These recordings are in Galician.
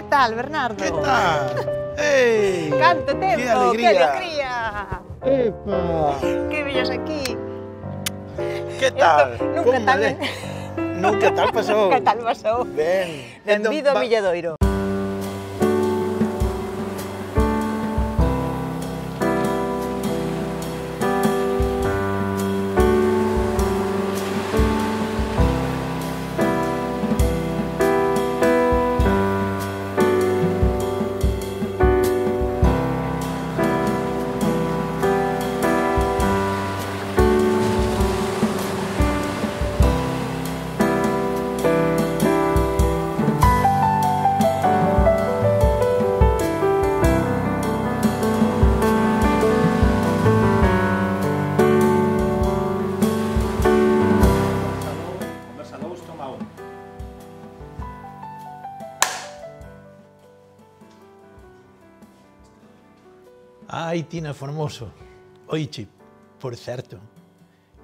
¿Qué tal, Bernardo? ¿Qué tal? ¡Ey! ¡Canto tempo! ¡Qué alegría! ¡Qué alegría! ¡Epa! ¡Qué bellos aquí! ¿Qué tal? nunca, tal... nunca tal... pasó! tal pasó? nunca tal pasó. Ven. a Villadoiro. Tina Formoso. Oiche, por certo,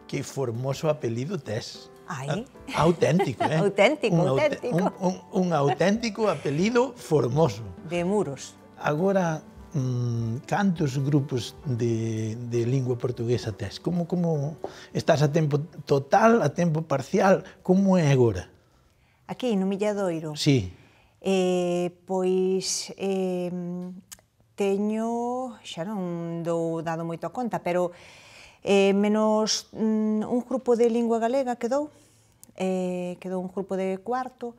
que formoso apelido tes. Ai. Ah, auténtico, eh? auténtico, un, auténtico. Un, un, un auténtico apelido formoso. De muros. Agora, mmm, cantos grupos de, de lingua portuguesa tes? Como, como estás a tempo total, a tempo parcial? Como é agora? Aquí, no Milladoiro? Sí. Eh, pois, eh, teño, xa non dou dado moito a conta, pero eh, menos mm, un grupo de lingua galega quedou, eh, quedou un grupo de cuarto,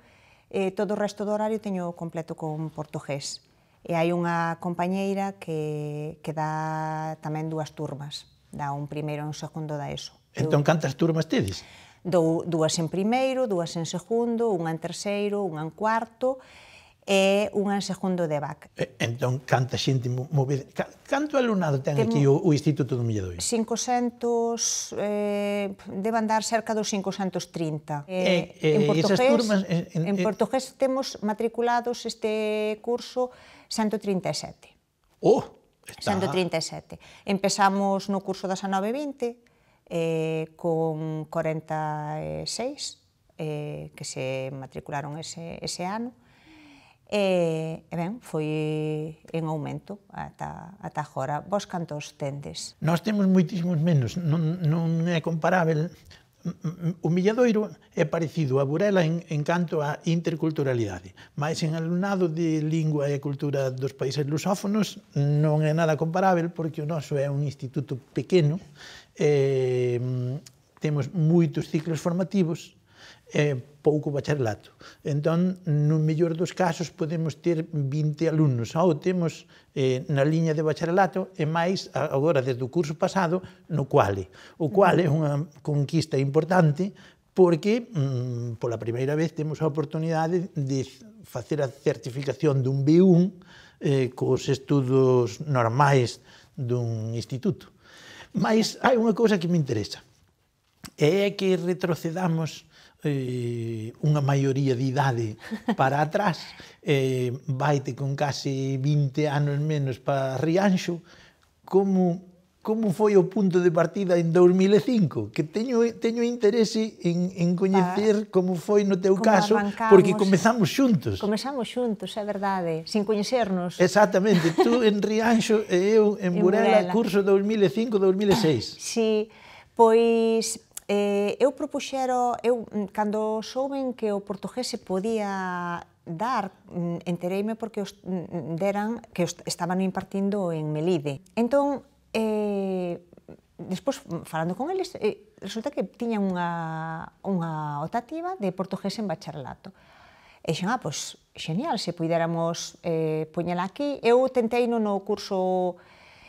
eh, todo o resto do horario teño completo con portugués. E hai unha compañeira que, que dá tamén dúas turmas, dá un primeiro e un segundo da ESO. Entón, cantas turmas tedes? Dou dúas en primeiro, dúas en segundo, unha en terceiro, unha en cuarto, e un en segundo de BAC. E, entón, canta xente mover... Canto alumnado ten aquí o, o Instituto do Milladoiro? 500... Eh, deban dar cerca dos 530. Eh, en portugués, turmas, en, en, en eh, portugués temos matriculados este curso 137. Oh, está... 137. Empezamos no curso das 920 eh, con 46 eh, que se matricularon ese, ese ano E, e ben, foi en aumento ata, ata agora. Vos cantos tendes? Nós temos moitísimos menos, non, non é comparável. O mm, mm, Milladoiro é parecido a Burela en, en canto a interculturalidade, mas en alumnado de lingua e cultura dos países lusófonos non é nada comparável porque o noso é un instituto pequeno, eh, temos moitos ciclos formativos, eh, pouco bacharelato. Entón, no mellor dos casos, podemos ter 20 alumnos. Ao temos eh, na liña de bacharelato e máis agora desde o curso pasado no quale. O cual é unha conquista importante porque mm, pola primeira vez temos a oportunidade de facer a certificación dun B1 eh, cos estudos normais dun instituto. Mas hai unha cousa que me interesa. É que retrocedamos eh, unha maioría de idade para atrás, eh, vaite con case 20 anos menos para Rianxo, como como foi o punto de partida en 2005, que teño, teño interese en, en coñecer como foi no teu caso, porque comezamos xuntos. Comezamos xuntos, é verdade, sin coñecernos. Exactamente, tú en Rianxo e eu en, en Burela, Burela, curso 2005-2006. Sí, pois Eh, eu propuxero, eu mm, cando souben que o portugués se podía dar, mm, entereime porque os mm, deran que os estaban impartindo en Melide. Entón, eh, despois falando con eles, eh, resulta que tiñan unha, unha optativa de portugués en bacharelato. E xa, ah, pois, xenial, se puidéramos eh, poñela aquí. Eu tentei no, no curso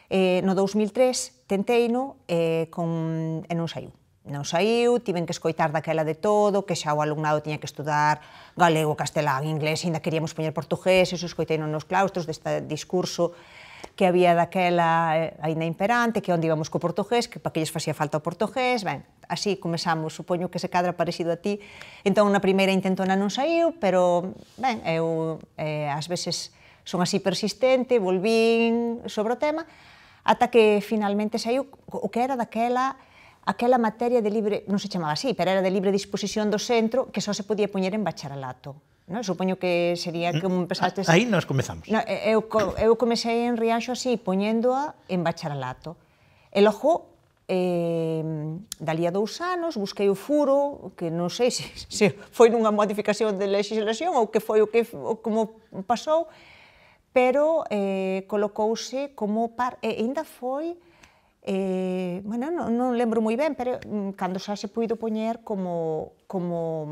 eh, no 2003, tentei no, eh, con, e non saiu non saiu, tiven que escoitar daquela de todo, que xa o alumnado tiña que estudar galego, castelán, inglés, ainda queríamos poñer portugués, e escoitei nos claustros deste discurso que había daquela eh, ainda imperante, que onde íbamos co portugués, que para que lles facía falta o portugués, ben, así comezamos, supoño que se cadra parecido a ti. Entón, na primeira intentona non saiu, pero, ben, eu eh, ás veces son así persistente, volvín sobre o tema, ata que finalmente saiu o que era daquela aquela materia de libre, non se chamaba así, pero era de libre disposición do centro que só se podía poñer en bacharelato. No? Supoño que sería que empezaste... Ah, aí nos comezamos. No, eu, eu comecei en Rianxo así, poñéndoa en bacharelato. E logo, eh, dali a dous anos, busquei o furo, que non sei se, se foi nunha modificación de legislación ou que foi o que o como pasou, pero eh, colocouse como par... E ainda foi Eh, bueno, non, non lembro moi ben, pero mm, cando xa se puido poñer como, como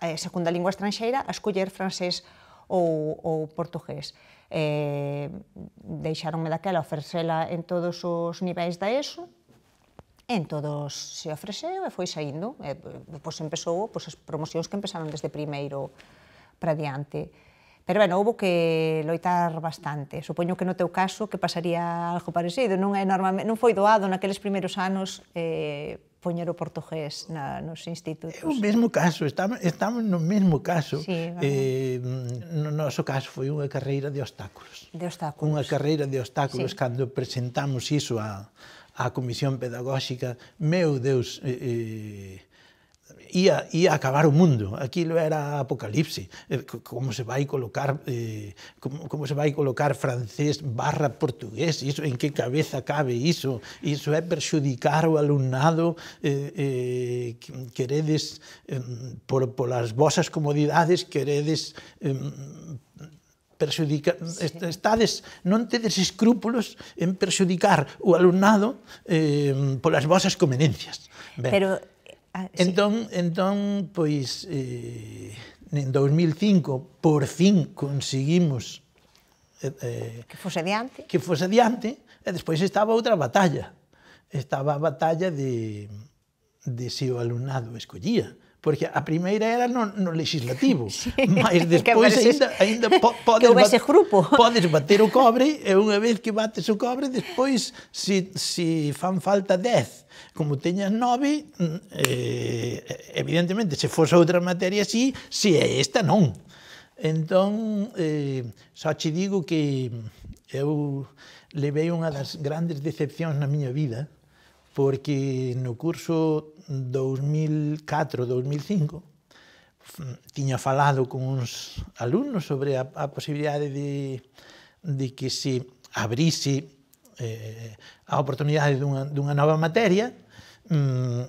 mm, eh, segunda lingua estranxeira a escoller francés ou, ou portugués. Eh, deixaronme daquela ofrecela en todos os niveis da ESO, en todos se ofreceu e foi saindo. E, pois empezou pois, as promocións que empezaron desde primeiro para diante. Pero, bueno, houve que loitar bastante. Supoño que no teu caso que pasaría algo parecido. Non, é normal, non foi doado naqueles primeiros anos eh, poñer o portugués na, nos institutos. É o mesmo caso, estamos, estamos no mesmo caso. Sí, vale. eh, no noso caso foi unha carreira de obstáculos. De obstáculos. Unha carreira de obstáculos sí. cando presentamos iso a, a Comisión Pedagóxica, meu Deus, eh, eh, ia, ia acabar o mundo. Aquilo era apocalipse. Eh, como se vai colocar eh, como, como se vai colocar francés barra portugués? Iso, en que cabeza cabe iso? Iso é perxudicar o alumnado eh, eh, queredes eh, por, as vosas comodidades queredes eh, perxudica, sí. estades, non tedes escrúpulos en perxudicar o alumnado eh, polas vosas conveniencias. Ben. Pero Ah, sí. Entón, entón pois, eh, en 2005, por fin conseguimos eh, eh, que fose adiante. Que fose adiante, e despois estaba outra batalla. Estaba a batalla de, de se o alumnado escollía porque a primeira era no, no legislativo, sí. mas despois ainda, ainda po, podes, bat, grupo. podes bater o cobre e unha vez que bates o cobre, despois se, se fan falta 10, como teñas 9, mm, eh, evidentemente, se fose outra materia así, se é esta non. Entón, eh, só che digo que eu levei unha das grandes decepcións na miña vida, porque no curso 2004, 2005, tiña falado con uns alumnos sobre a, a posibilidade de, de que se abrise eh, a oportunidade dunha, dunha nova materia. Mm,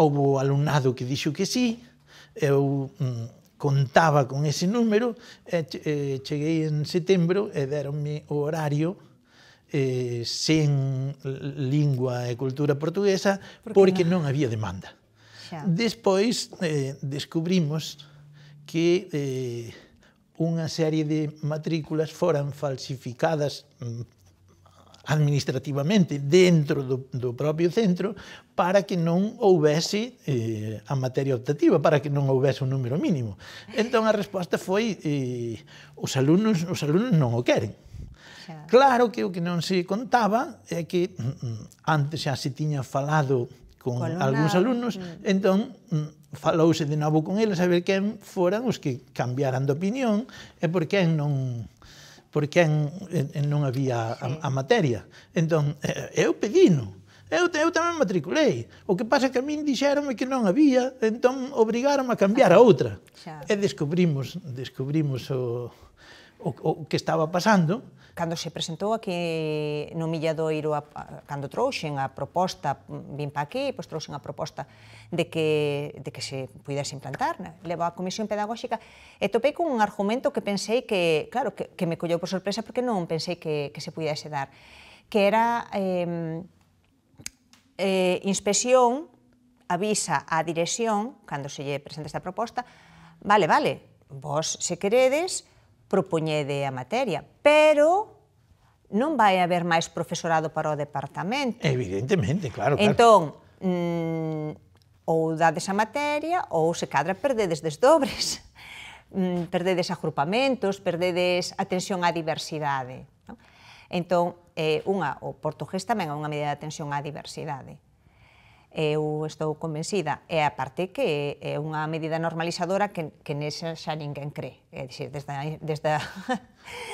houbo alumnado que dixo que sí, eu mm, contaba con ese número, e, e cheguei en setembro e deronme o horario eh, sen lingua e cultura portuguesa porque, porque non? non había demanda. Xa. Despois eh, descubrimos que eh, unha serie de matrículas foran falsificadas mm, administrativamente dentro do, do propio centro para que non houvese eh, a materia optativa, para que non houvese un número mínimo. Entón a resposta foi eh, os alumnos os alumnos non o queren. Claro que o que non se contaba é que mm, mm, antes xa se tiña falado con Coluna. algúns alumnos, mm. entón mm, falouse de novo con eles a ver quen foran os que cambiaran de opinión e por quen non por quen eh, eh, non había a, a materia. Entón, eh, eu pedino. Eu, eu tamén matriculei. O que pasa é que a min dixeronme que non había, entón obrigaron a cambiar a outra. Xa. E descubrimos, descubrimos o, o, o que estaba pasando cando se presentou aquí no Milladoiro, a, cando trouxen a proposta, vin pa aquí, pois trouxen a proposta de que, de que se pudese implantar, né? levo a Comisión Pedagóxica, e topei con un argumento que pensei que, claro, que, que me colleu por sorpresa porque non pensei que, que se pudese dar, que era eh, eh, inspección avisa á dirección, cando se lle presenta esta proposta, vale, vale, vos se queredes, propoñede a materia, pero non vai haber máis profesorado para o departamento. Evidentemente, claro, claro. Entón, mm, ou dades a materia ou se cadra perdedes desdobres. Mm, perdedes agrupamentos, perdedes atención á diversidade. Non? Entón, eh, unha, o portugués tamén é unha medida de atención á diversidade eu estou convencida, é a parte que é unha medida normalizadora que, que nesa xa ninguén cree. É dicir, desde, desde, a,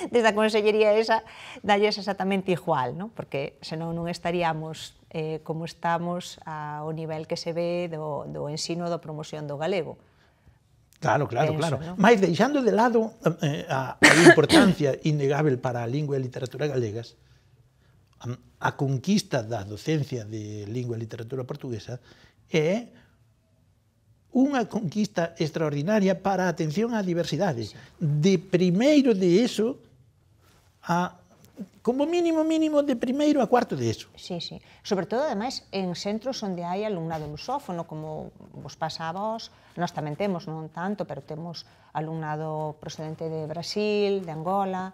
desde a Consellería esa, dalles exactamente igual, non? porque senón non estaríamos eh, como estamos ao nivel que se ve do, do ensino da promoción do galego. Claro, claro, Penso, claro. ¿no? Mais deixando de lado eh, a, a importancia innegável para a lingua e a literatura galegas, a conquista da docencia de lingua e literatura portuguesa é unha conquista extraordinaria para a atención á diversidade. De primeiro de eso a como mínimo, mínimo, de primeiro a cuarto de eso. Sí, sí. Sobre todo, ademais, en centros onde hai alumnado lusófono, como vos pasa a vos, nós tamén temos, non tanto, pero temos alumnado procedente de Brasil, de Angola,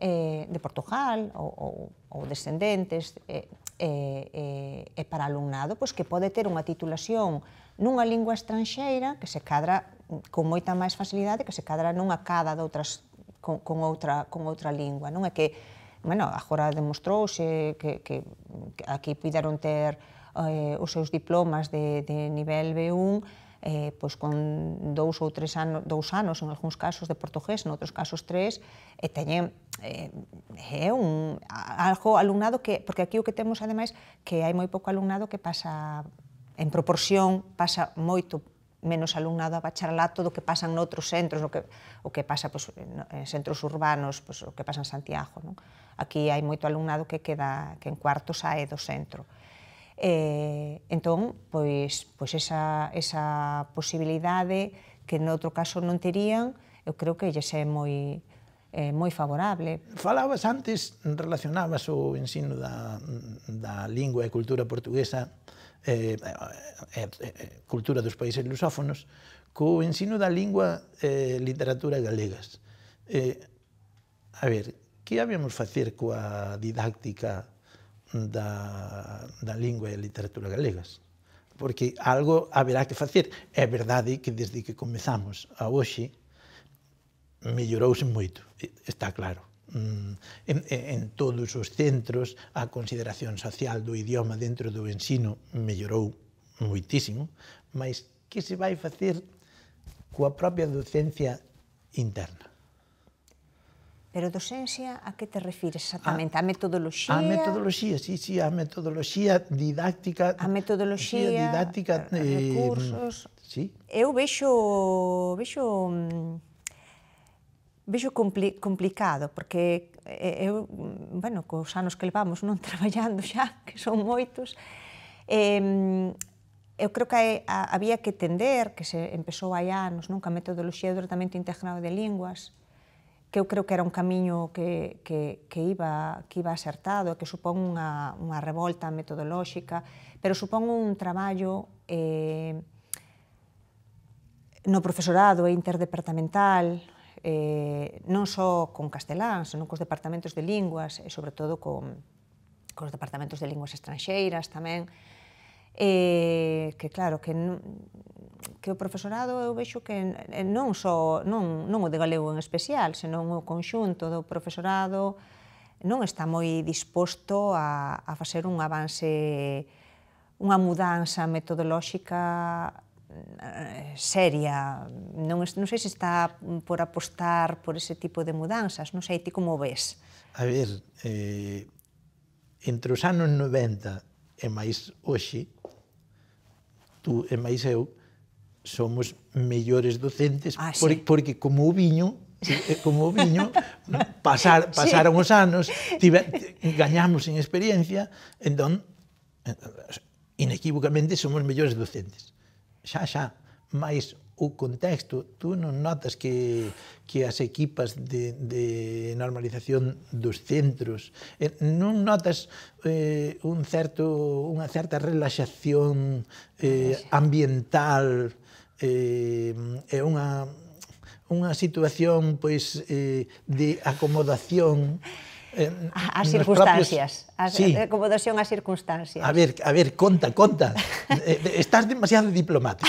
eh, de Portugal ou, ou, ou descendentes eh, eh, eh, para alumnado pois, que pode ter unha titulación nunha lingua estranxeira que se cadra con moita máis facilidade que se cadra nunha cada de outras, con, con, outra, con outra lingua. Non é que, bueno, agora demostrouse que, que, que aquí puideron ter eh, os seus diplomas de, de nivel B1 eh, pois con dous ou tres anos, dous anos en algúns casos de portugués, en outros casos tres, e teñen eh, é un algo alumnado que porque aquí o que temos ademais que hai moi pouco alumnado que pasa en proporción pasa moito menos alumnado a bacharelato do que pasan noutros centros, o que, o que pasa pois, en centros urbanos, pois, o que pasa en Santiago. Non? Aquí hai moito alumnado que queda que en cuarto sae do centro. Eh, entón, pois, pois esa, esa posibilidade que noutro caso non terían, eu creo que lle é moi, eh, moi favorable. Falabas antes, relacionabas o ensino da, da lingua e cultura portuguesa eh, eh, eh, eh cultura dos países lusófonos co ensino da lingua e eh, literatura galegas. Eh, a ver, que habíamos facer coa didáctica da, da lingua e literatura galegas porque algo haberá que facer. É verdade que desde que comezamos a hoxe mellorouse moito, está claro. Mm, en, en todos os centros a consideración social do idioma dentro do ensino mellorou moitísimo, mas que se vai facer coa propia docencia interna? Pero docencia, a que te refires exactamente? A, a metodoloxía? A metodoloxía, sí, sí, a metodoloxía didáctica. A metodoloxía, didáctica, a, eh, Sí. Eu vexo, vexo, mm, vexo compli, complicado, porque eh, eu, mm, bueno, cos anos que levamos non traballando xa, que son moitos, eh, eu creo que había que tender, que se empezou hai anos, nunca a metodoloxía do tratamento integrado de linguas, que eu creo que era un camiño que, que, que, iba, que iba acertado, que supón unha, unha revolta metodolóxica, pero supón un traballo eh, no profesorado e interdepartamental, eh, non só con castelán, senón cos departamentos de linguas, e sobre todo con, cos departamentos de linguas estranxeiras tamén, eh, que claro, que que o profesorado eu vexo que eh, non só non, non o de galego en especial, senón o conxunto do profesorado non está moi disposto a, a facer un avance, unha mudanza metodolóxica eh, seria. Non, non sei se está por apostar por ese tipo de mudanzas, non sei ti como ves. A ver, eh, entre os anos 90 e máis hoxe, tú e máis eu, somos mellores docentes ah, sí. porque, porque como o viño eh, como o viño pasar, pasaron sí. os anos tiver, gañamos en experiencia entón inequívocamente somos mellores docentes xa xa máis o contexto, tú non notas que, que as equipas de, de normalización dos centros, non notas eh, un certo, unha certa relaxación eh, ambiental, eh, é unha, unha situación pois, eh, de acomodación eh, as circunstancias, propios... as, sí. acomodación eh, ás circunstancias. A ver, a ver, conta, conta. Eh, estás demasiado diplomático.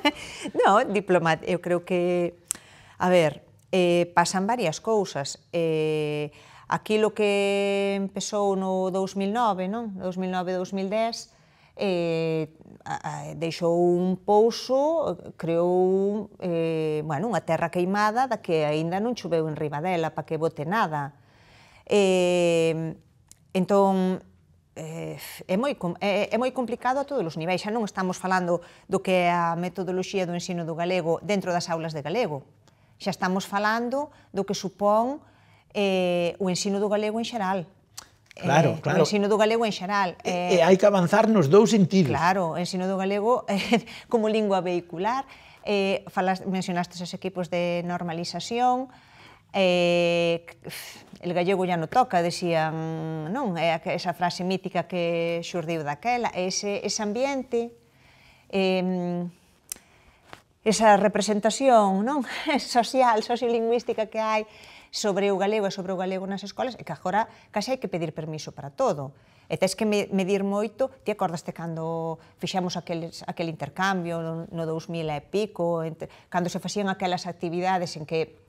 no, diplomático, eu creo que a ver, eh, pasan varias cousas. Eh, aquilo que empezou no 2009, non? 2009-2010, eh, deixou un pouso, creou eh, bueno, unha terra queimada da que aínda non choveu en riba dela para que bote nada. Eh, entón, eh, é moi, é, é moi complicado a todos os niveis. Xa non estamos falando do que é a metodoloxía do ensino do galego dentro das aulas de galego. Xa estamos falando do que supón eh, o ensino do galego en xeral. Claro, eh, claro. O ensino do galego en xeral. Eh, e, hai que avanzar nos dous sentidos. Claro, o ensino do galego eh, como lingua vehicular. Eh, falas, mencionastes os equipos de normalización, eh, el gallego ya no toca, decían, non? É esa frase mítica que xurdiu daquela, ese, ese ambiente, eh, esa representación non social, sociolingüística que hai sobre o galego e sobre o galego nas escolas, e que agora case hai que pedir permiso para todo. E tens que medir moito, ti acordaste cando fixemos aqueles, aquel intercambio no 2000 e pico, entre, cando se facían aquelas actividades en que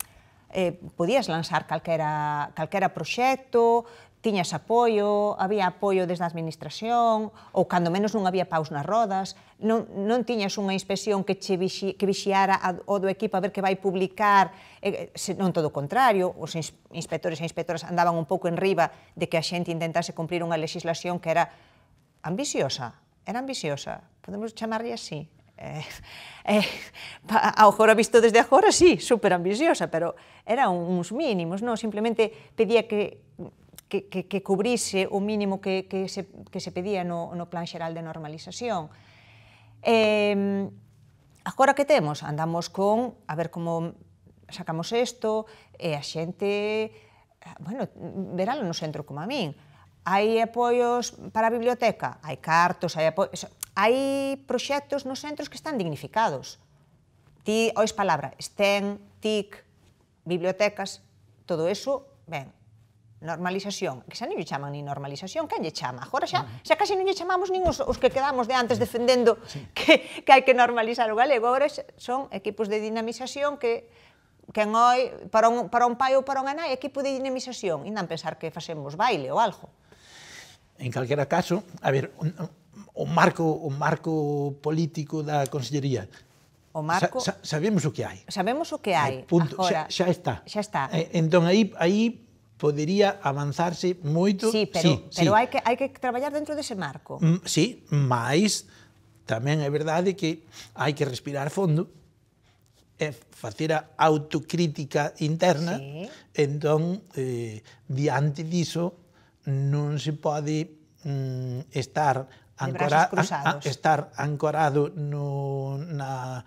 eh, podías lanzar calquera, calquera proxecto, tiñas apoio, había apoio desde a administración, ou cando menos non había paus nas rodas, non, non tiñas unha inspección que che vixi, que vixiara a, o do equipo a ver que vai publicar, eh, se, non todo o contrario, os inspectores e inspectoras andaban un pouco en riba de que a xente intentase cumprir unha legislación que era ambiciosa, era ambiciosa, podemos chamarlle así, Eh, eh, ao agora visto desde agora, sí, super ambiciosa, pero era uns mínimos, non? Simplemente pedía que que, que, que cubrise o mínimo que, que, se, que se pedía no, no Plan Xeral de Normalización. Eh, agora que temos? Andamos con, a ver como sacamos isto, e a xente, bueno, verálo no centro como a min, hai apoios para a biblioteca, hai cartos, hai apoios, hai proxectos nos centros que están dignificados. Ti, ois palabra, STEM, TIC, bibliotecas, todo eso, ben, normalización, que xa non lle chaman ni normalización, quen lle chama? Agora xa, xa casi non lle chamamos nin os, os que quedamos de antes defendendo sí. que, que hai que normalizar o galego, agora son equipos de dinamización que quen hoy, para un, para un pai ou para unha nai, equipo de dinamización, e non pensar que facemos baile ou algo. En calquera caso, a ver, un, o marco o marco político da consellería. O marco sa, sa, sabemos o que hai. Sabemos o que hai. Punto. Agora, xa, xa está. Xa está. Eh, entón aí aí podería avanzarse moito. Sí, pero, sí, pero sí. hai que hai que traballar dentro dese marco. Mm, sí, mais tamén é verdade que hai que respirar fondo e facer a autocrítica interna, sí. entón, eh, diante diso, non se pode mm, estar ancora, an, estar ancorado no, na,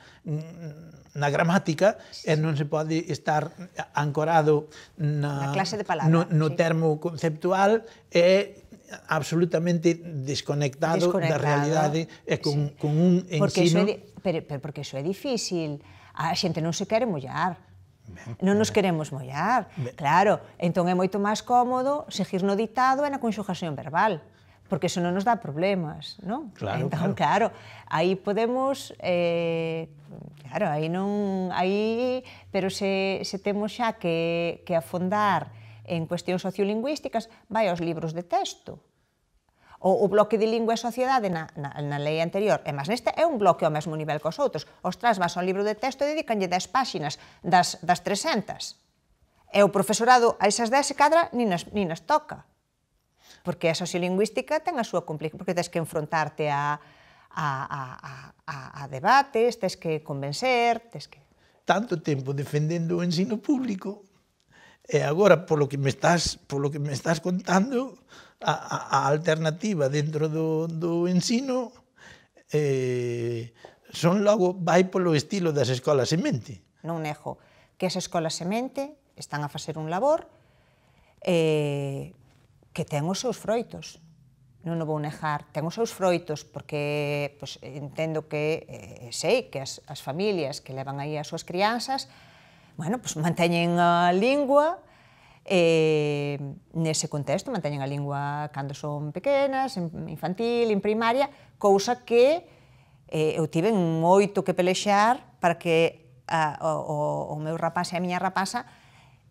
na gramática sí. e non se pode estar ancorado na, na clase de palabra, no, no sí. termo conceptual e absolutamente desconectado, desconectado. da realidade e con, sí. con un ensino... Porque iso é, pero, pero porque iso é difícil. A xente non se quere mollar. Ben, non nos queremos mollar. Ben. Claro, entón é moito máis cómodo seguir no ditado e na conxugación verbal porque eso non nos dá problemas, non? Claro, entón, claro. claro, aí podemos eh, claro, aí non aí, pero se se temos xa que que afondar en cuestións sociolingüísticas, vai aos libros de texto. O, o bloque de lingua e sociedade na, na, na lei anterior, e máis neste, é un bloque ao mesmo nivel que os outros. Os tras vas ao libro de texto e dedicanlle 10 páxinas das, das 300. E o profesorado a esas 10 se cadra nin as, nin as toca porque a sociolingüística ten a súa complicación, porque tens que enfrontarte a, a, a, a, a debates, tens que convencer, tens que... Tanto tempo defendendo o ensino público, e agora, polo que me estás, polo que me estás contando, a, a, a alternativa dentro do, do ensino eh, son logo vai polo estilo das escolas semente. Non nego que as escolas semente están a facer un labor eh, que ten os seus froitos. Non o vou negar, ten os seus froitos, porque pois, entendo que eh, sei que as, as familias que levan aí as súas crianzas, bueno, pois manteñen a lingua, eh, nese contexto manteñen a lingua cando son pequenas, en infantil, en primaria, cousa que eh, eu tive moito que pelexar para que a, o, o meu rapaz e a miña rapaza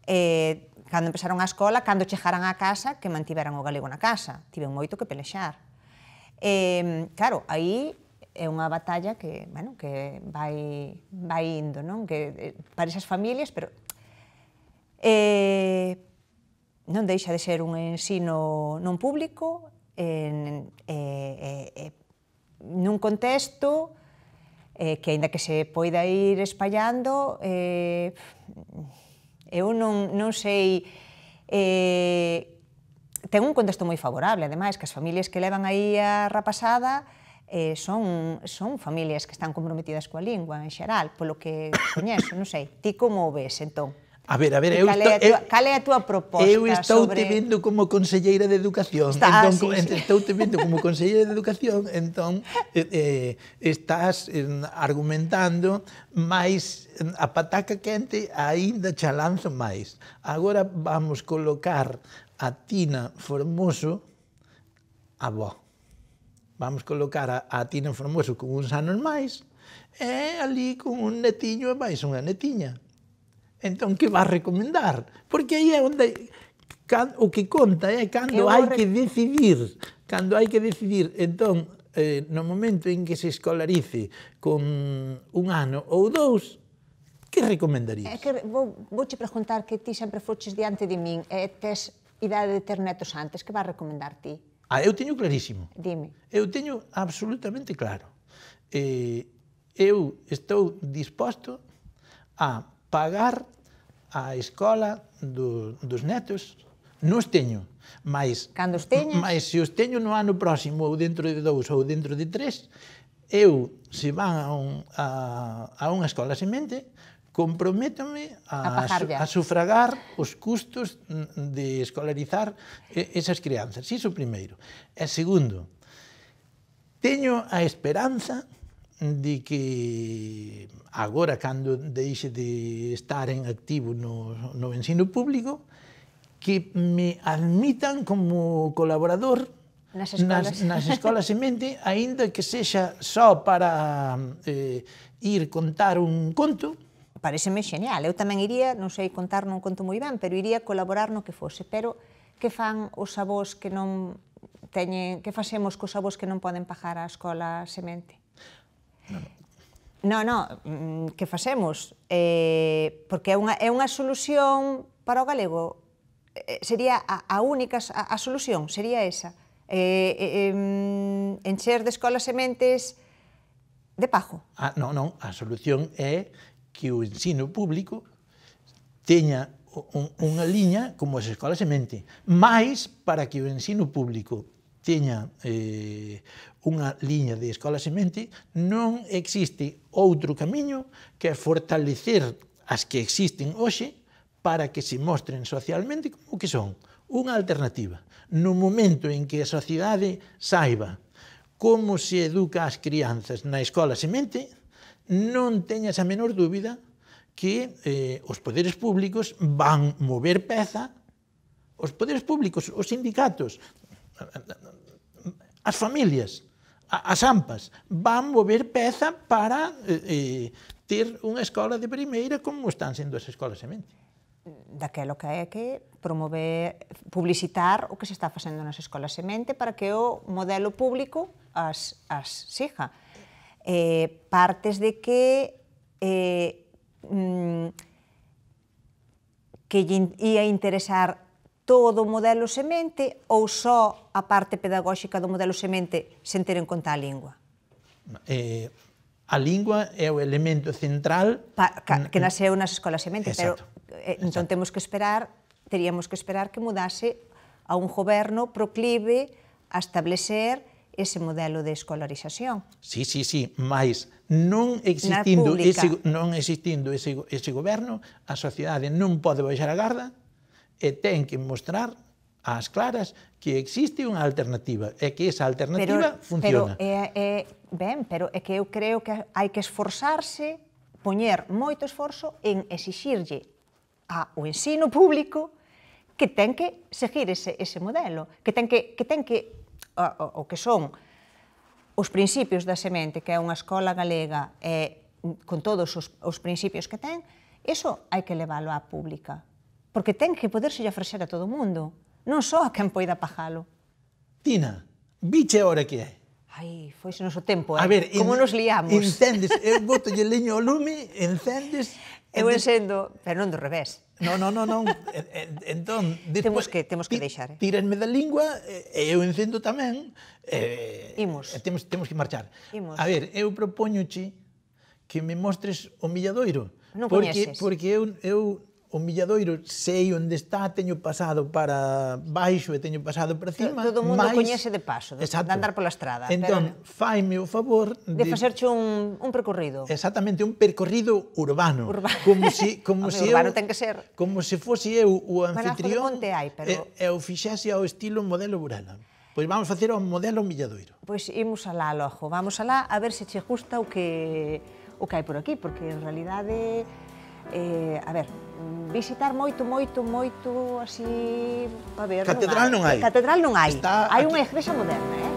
eh, cando empezaron a escola, cando chegaran a casa, que mantiveran o galego na casa. Tiven moito que pelexar. E, claro, aí é unha batalla que, bueno, que vai, vai indo, non? Que, eh, para esas familias, pero... E, eh, non deixa de ser un ensino non público, en, en, eh, en, nun contexto eh, que, aínda que se poida ir espallando, eh, Eu non, non sei... Eh, ten un contexto moi favorable, ademais, que as familias que levan aí a rapasada eh, son, son familias que están comprometidas coa lingua en xeral, polo que coñezo, non sei. Ti como o ves, entón? A ver, a ver, eu cal, é a tua, cal é a tua proposta Eu estou sobre... te vendo como conselleira de educación. Está, ah, entón, sí, sí. Estou te vendo como conselleira de educación, entón eh, eh estás eh, argumentando máis eh, a pataca quente aínda lanzo máis. Agora vamos colocar a Tina Formoso a vó. Vamos colocar a, a Tina Formoso con uns anos máis e ali con un netiño e máis unha netiña entón que vas recomendar? Porque aí é onde can, o que conta é cando hai que decidir, cando hai que decidir, entón eh, no momento en que se escolarice con un ano ou dous, que recomendarías? É que vou, vou te preguntar que ti sempre foches diante de min e tes idade de ter netos antes, que vas recomendar ti? Ah, eu teño clarísimo. Dime. Eu teño absolutamente claro. Eh, eu estou disposto a pagar a escola do, dos netos non os teño, mas... Cando os teño? Mas se os teño no ano próximo, ou dentro de dous, ou dentro de tres, eu, se van a, un, a, a unha escola semente, comprométome a, a, a sufragar os custos de escolarizar esas crianzas. Iso primeiro. E segundo, teño a esperanza de que agora cando deixe de estar en activo no, no ensino público que me admitan como colaborador nas escolas, nas, nas escolas semente, aínda que sexa só para eh, ir contar un conto. Pareceme xeñal, Eu tamén iría, non sei contar non conto moi ben, pero iría colaborar no que fose. Pero que fan os avós que non teñen, que facemos cos avós que non poden pagar a escola semente? No, no. No, mm, que facemos? Eh, porque é unha, é unha solución para o galego? Eh, sería a, a única a, a solución, sería esa. Eh, eh, encher de escolas e mentes de pajo. Ah, non, non, a solución é que o ensino público teña un, unha liña como as escolas e mente, máis para que o ensino público teña eh, unha liña de escola semente, non existe outro camiño que fortalecer as que existen hoxe para que se mostren socialmente como que son unha alternativa. No momento en que a sociedade saiba como se educa as crianzas na escola semente, non teñas a menor dúbida que eh, os poderes públicos van mover peza, os poderes públicos, os sindicatos, as familias, as AMPAs van mover peza para eh, eh, ter unha escola de primeira como están sendo as escolas semente. Daquelo que é que promover, publicitar o que se está facendo nas escolas semente para que o modelo público as, as siga. Eh, partes de que eh, mm, que lle ia interesar todo o modelo semente ou só a parte pedagóxica do modelo semente sen ter en conta a lingua? Eh, a lingua é o elemento central... Pa, ca, que naseu nas escolas semente, exacto, pero eh, entón temos que esperar, teríamos que esperar que mudase a un goberno proclive a establecer ese modelo de escolarización. Sí, sí, sí, mais non existindo ese non existindo ese ese goberno, a sociedade non pode baixar a garda e ten que mostrar ás claras que existe unha alternativa e que esa alternativa pero, funciona. Pero, é, é, ben, pero é que eu creo que hai que esforzarse, poñer moito esforzo en exixirlle ao ensino público que ten que seguir ese, ese modelo, que ten que, que, ten que o, o que son os principios da semente, que é unha escola galega e con todos os, os principios que ten, eso hai que leválo á pública porque ten que poderse ofrecer a todo o mundo, non só a quen poida pagalo. Tina, biche hora que é? Ai, foi o noso tempo, eh? A ver, como en, nos liamos. Encendes, eu boto lle leño o lume, encendes... Eu encendo, pero non do revés. No, no, no, non. entón, despois, temos que temos que deixar, eh. Tírenme da lingua e eu encendo tamén. Eh, Imos. E temos temos que marchar. Imos. A ver, eu propoño que me mostres o milladoiro. Non porque, coñeces. Porque eu, eu o milladoiro sei onde está, teño pasado para baixo e teño pasado para cima. Todo, o mundo mais... coñece de paso, de, Exacto. andar pola estrada. Entón, pero... faime o favor de... De facerche un, un percorrido. Exactamente, un percorrido urbano. Urbano. Como si, como si urbano eu, ten que ser. Como se fose eu o anfitrión hai, pero... e, e o fixase ao estilo modelo Burela. Pois vamos facer o modelo milladoiro. Pois imos alá, lojo. Vamos alá a ver se che gusta o que o que hai por aquí, porque en realidade Eh, a ver, visitar moito, moito, moito así para ver. Catedral non hai. Catedral non hai. Está hai unha igrexa moderna, eh?